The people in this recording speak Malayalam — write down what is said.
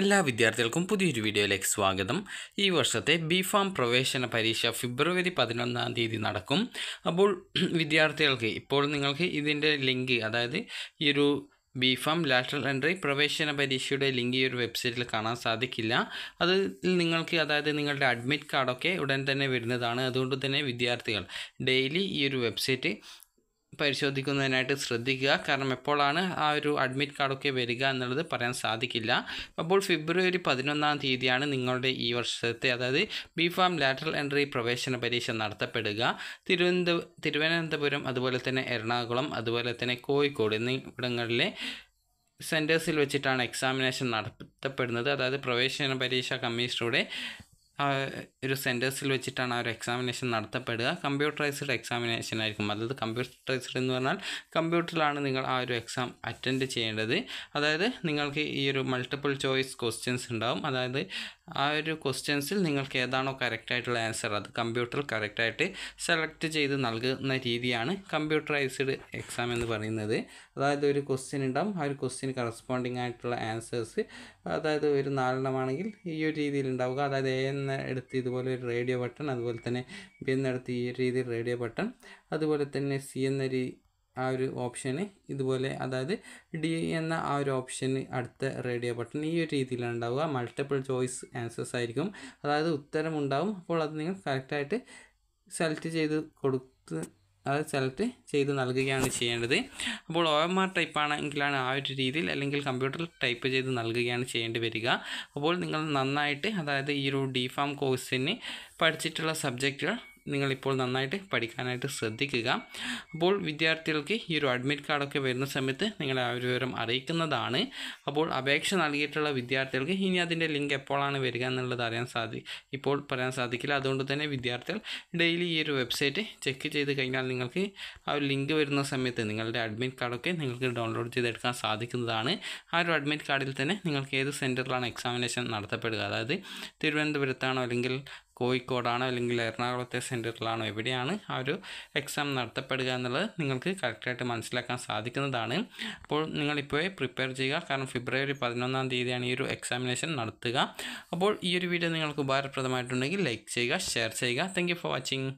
എല്ലാ വിദ്യാർത്ഥികൾക്കും പുതിയൊരു വീഡിയോയിലേക്ക് സ്വാഗതം ഈ വർഷത്തെ ബി ഫാം പ്രവേശന പരീക്ഷ ഫെബ്രുവരി പതിനൊന്നാം തീയതി നടക്കും അപ്പോൾ വിദ്യാർത്ഥികൾക്ക് ഇപ്പോൾ നിങ്ങൾക്ക് ഇതിൻ്റെ ലിങ്ക് അതായത് ഈ ഒരു ബി ഫാം ലാറ്ററൽ എൻട്രി പ്രവേശന പരീക്ഷയുടെ ലിങ്ക് ഈ ഒരു വെബ്സൈറ്റിൽ കാണാൻ സാധിക്കില്ല അത് നിങ്ങൾക്ക് അതായത് നിങ്ങളുടെ അഡ്മിറ്റ് കാർഡൊക്കെ ഉടൻ തന്നെ വരുന്നതാണ് അതുകൊണ്ട് തന്നെ വിദ്യാർത്ഥികൾ ഡെയിലി ഈ ഒരു വെബ്സൈറ്റ് പരിശോധിക്കുന്നതിനായിട്ട് ശ്രദ്ധിക്കുക കാരണം എപ്പോഴാണ് ആ ഒരു അഡ്മിറ്റ് കാർഡൊക്കെ വരിക എന്നുള്ളത് പറയാൻ സാധിക്കില്ല അപ്പോൾ ഫെബ്രുവരി പതിനൊന്നാം തീയതിയാണ് നിങ്ങളുടെ ഈ വർഷത്തെ അതായത് ബി ഫാം ലാറ്ററൽ എൻട്രി പ്രവേശന പരീക്ഷ നടത്തപ്പെടുക തിരുവനന്ത തിരുവനന്തപുരം അതുപോലെ തന്നെ എറണാകുളം അതുപോലെ തന്നെ കോഴിക്കോട് എന്നിവിടങ്ങളിലെ സെൻറ്റേഴ്സിൽ വെച്ചിട്ടാണ് എക്സാമിനേഷൻ നടത്തപ്പെടുന്നത് അതായത് പ്രവേശന പരീക്ഷ കമ്മീഷണറുടെ ഒരു സെൻറ്റേഴ്സിൽ വെച്ചിട്ടാണ് ആ ഒരു എക്സാമിനേഷൻ നടത്തപ്പെടുക കമ്പ്യൂട്ടറൈസ്ഡ് എക്സാമിനേഷൻ ആയിരിക്കും അതായത് കമ്പ്യൂട്ടറൈസ്ഡ് എന്ന് പറഞ്ഞാൽ കമ്പ്യൂട്ടറിലാണ് നിങ്ങൾ ആ ഒരു എക്സാം അറ്റൻഡ് ചെയ്യേണ്ടത് അതായത് നിങ്ങൾക്ക് ഈ ഒരു മൾട്ടിപ്പിൾ ചോയ്സ് ക്വസ്റ്റ്യൻസ് ഉണ്ടാവും അതായത് ആ ഒരു ക്വസ്റ്റ്യൻസിൽ നിങ്ങൾക്ക് ഏതാണോ കറക്റ്റായിട്ടുള്ള ആൻസർ അത് കമ്പ്യൂട്ടറിൽ കറക്റ്റായിട്ട് സെലക്ട് ചെയ്ത് നൽകുന്ന രീതിയാണ് കമ്പ്യൂട്ടറൈസ്ഡ് എക്സാം എന്ന് പറയുന്നത് അതായത് ഒരു ക്വസ്റ്റ്യൻ ഉണ്ടാവും ആ ഒരു ക്വസ്റ്റ്യൻ കറസ്പോണ്ടിങ് ആയിട്ടുള്ള ആൻസേഴ്സ് അതായത് ഒരു നാലെണ്ണമാണെങ്കിൽ ഈ ഒരു രീതിയിൽ ഉണ്ടാവുക അതായത് എ എന്ന എടുത്ത് ഇതുപോലെ ഒരു റേഡിയോ ബട്ടൺ അതുപോലെ തന്നെ ബി എന്നെടുത്ത് ഈ രീതിയിൽ റേഡിയോ ബട്ടൺ അതുപോലെ തന്നെ സി എന്ന രീതി ആ ഒരു ഓപ്ഷന് ഇതുപോലെ അതായത് ഡി എന്ന ആ ഒരു ഓപ്ഷന് അടുത്ത റേഡിയോ ബട്ടൺ ഈ ഒരു രീതിയിലാണ് ഉണ്ടാവുക മൾട്ടിപ്പിൾ ചോയ്സ് ആൻസേഴ്സ് ആയിരിക്കും അതായത് ഉത്തരം ഉണ്ടാവും അപ്പോൾ അത് നിങ്ങൾ കറക്റ്റായിട്ട് സെലക്ട് ചെയ്ത് കൊടുത്ത് അത് സെലക്ട് ചെയ്ത് നൽകുകയാണ് ചെയ്യേണ്ടത് അപ്പോൾ ഒ എം ആർ ആണെങ്കിലാണ് ആ ഒരു രീതിയിൽ അല്ലെങ്കിൽ കമ്പ്യൂട്ടറിൽ ടൈപ്പ് ചെയ്ത് നൽകുകയാണ് ചെയ്യേണ്ടി വരിക അപ്പോൾ നിങ്ങൾ നന്നായിട്ട് അതായത് ഈ ഒരു ഡി ഫാം കോഴ്സിന് പഠിച്ചിട്ടുള്ള സബ്ജക്റ്റുകൾ നിങ്ങളിപ്പോൾ നന്നായിട്ട് പഠിക്കാനായിട്ട് ശ്രദ്ധിക്കുക അപ്പോൾ വിദ്യാർത്ഥികൾക്ക് ഈ ഒരു അഡ്മിറ്റ് കാർഡൊക്കെ വരുന്ന സമയത്ത് നിങ്ങളെ ആ ഒരു വിവരം അറിയിക്കുന്നതാണ് അപ്പോൾ അപേക്ഷ നൽകിയിട്ടുള്ള വിദ്യാർത്ഥികൾക്ക് ഇനി അതിൻ്റെ ലിങ്ക് എപ്പോഴാണ് വരിക എന്നുള്ളത് അറിയാൻ സാധി ഇപ്പോൾ പറയാൻ സാധിക്കില്ല അതുകൊണ്ട് തന്നെ വിദ്യാർത്ഥികൾ ഡെയിലി ഈ ഒരു വെബ്സൈറ്റ് ചെക്ക് ചെയ്ത് കഴിഞ്ഞാൽ നിങ്ങൾക്ക് ആ ഒരു ലിങ്ക് വരുന്ന സമയത്ത് നിങ്ങളുടെ അഡ്മിറ്റ് കാർഡൊക്കെ നിങ്ങൾക്ക് ഡൗൺലോഡ് ചെയ്തെടുക്കാൻ സാധിക്കുന്നതാണ് ആ ഒരു അഡ്മിറ്റ് കാർഡിൽ തന്നെ നിങ്ങൾക്ക് ഏത് സെൻറ്ററിലാണ് എക്സാമിനേഷൻ നടത്തപ്പെടുക അതായത് തിരുവനന്തപുരത്താണോ അല്ലെങ്കിൽ കോഴിക്കോടാണോ അല്ലെങ്കിൽ എറണാകുളത്തെ സെൻറ്ററിലാണോ എവിടെയാണ് ആ ഒരു എക്സാം നടത്തപ്പെടുക എന്നുള്ളത് നിങ്ങൾക്ക് കറക്റ്റായിട്ട് മനസ്സിലാക്കാൻ സാധിക്കുന്നതാണ് അപ്പോൾ നിങ്ങളിപ്പോഴേ പ്രിപ്പയർ ചെയ്യുക കാരണം ഫെബ്രുവരി പതിനൊന്നാം തീയതിയാണ് ഈ ഒരു എക്സാമിനേഷൻ നടത്തുക അപ്പോൾ ഈ ഒരു വീഡിയോ നിങ്ങൾക്ക് ഉപകാരപ്രദമായിട്ടുണ്ടെങ്കിൽ ലൈക്ക് ചെയ്യുക ഷെയർ ചെയ്യുക താങ്ക് ഫോർ വാച്ചിങ്